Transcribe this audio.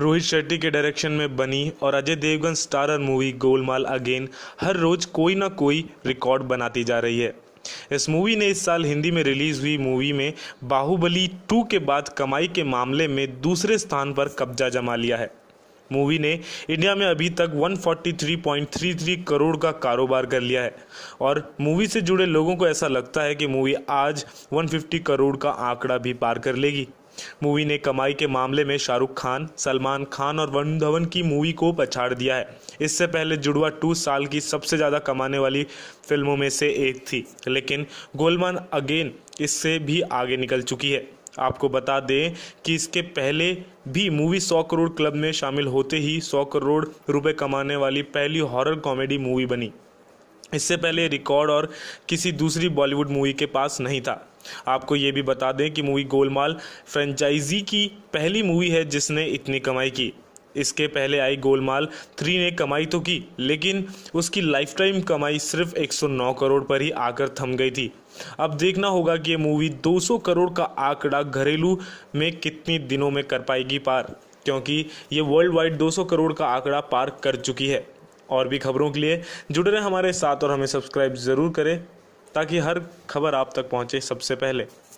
रोहित शेट्टी के डायरेक्शन में बनी और Ajay Devgn starrer movie Golmaal again हर रोज कोई ना कोई रिकॉर्ड बनाती जा रही है इस मूवी ने इस साल हिंदी में रिलीज हुई मूवी में बाहुबली 2 के बाद कमाई के मामले में दूसरे स्थान पर कब्जा जमा लिया है मूवी ने इंडिया में अभी तक 143.33 करोड़ का कारोबार कर लिया है और मूवी से जुड़े लोगों को ऐसा लगता है कि मूवी आज 150 करोड़ का आंकड़ा भी पार कर लेगी मूवी ने कमाई के मामले में शाहरुख खान सलमान खान और वरुण धवन की मूवी को पछाड़ दिया है इससे पहले जुड़वा टू साल की सबसे ज़्यादा कमाने वाली फिल्मों में से एक थी लेकिन गोलमान अगेन इससे भी आगे निकल चुकी है आपको बता दें कि इसके पहले भी मूवी सौ करोड़ क्लब में शामिल होते ही सौ करोड़ रुपए कमाने वाली पहली हॉरर कॉमेडी मूवी बनी इससे पहले रिकॉर्ड और किसी दूसरी बॉलीवुड मूवी के पास नहीं था आपको ये भी बता दें कि मूवी गोलमाल फ्रेंचाइजी की पहली मूवी है जिसने इतनी कमाई की इसके पहले आई गोलमाल थ्री ने कमाई तो की लेकिन उसकी लाइफ टाइम कमाई सिर्फ 109 करोड़ पर ही आकर थम गई थी अब देखना होगा कि ये मूवी 200 करोड़ का आंकड़ा घरेलू में कितने दिनों में कर पाएगी पार क्योंकि ये वर्ल्ड वाइड 200 करोड़ का आंकड़ा पार कर चुकी है और भी खबरों के लिए जुड़े रहें हमारे साथ और हमें सब्सक्राइब ज़रूर करें ताकि हर खबर आप तक पहुँचे सबसे पहले